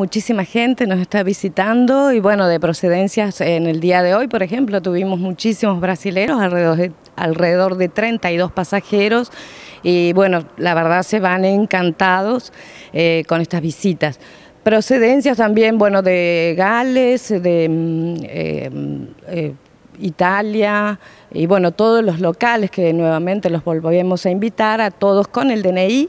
muchísima gente, nos está visitando y bueno, de procedencias en el día de hoy, por ejemplo, tuvimos muchísimos brasileros, alrededor de, alrededor de 32 pasajeros y bueno, la verdad se van encantados eh, con estas visitas procedencias también, bueno, de Gales, de mm, eh, eh, Italia y bueno, todos los locales que nuevamente los volvemos a invitar a todos con el DNI,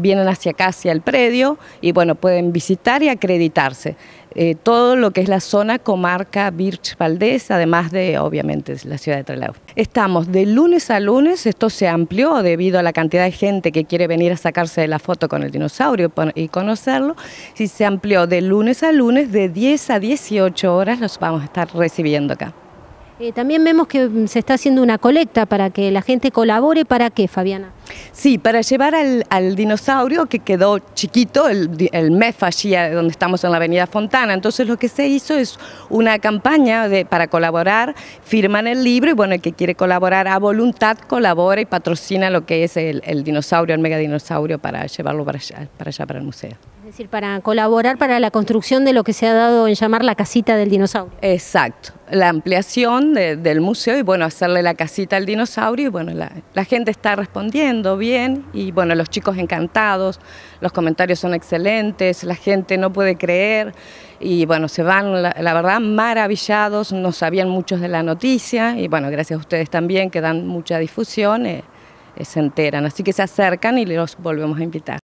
vienen hacia acá, hacia el predio y bueno, pueden visitar y acreditarse. Eh, todo lo que es la zona comarca Birch Valdés, además de obviamente la ciudad de Trelew. Estamos de lunes a lunes, esto se amplió debido a la cantidad de gente que quiere venir a sacarse la foto con el dinosaurio y conocerlo, ...y se amplió de lunes a lunes de 10 a 18 horas los vamos a estar recibiendo acá. Eh, también vemos que se está haciendo una colecta para que la gente colabore. ¿Para qué, Fabiana? Sí, para llevar al, dinosaurio que quedó chiquito, el, el MEF allí eh, donde estamos en la avenida Fontana. Entonces lo que se hizo es una campaña para colaborar, firman el libro y bueno, el que quiere colaborar a voluntad colabora y patrocina lo que es el, dinosaurio, el mega dinosaurio para llevarlo para allá, para el museo decir, para colaborar para la construcción de lo que se ha dado en llamar la casita del dinosaurio. Exacto, la ampliación del museo y bueno, hacerle la casita al dinosaurio y bueno, la, gente está respondiendo bien y bueno, los chicos encantados, los comentarios son excelentes, la gente no puede creer y bueno, se van la, verdad maravillados, no sabían muchos de la noticia y bueno, gracias a ustedes también que dan mucha difusión, eh, se enteran, así que se acercan y los volvemos a invitar.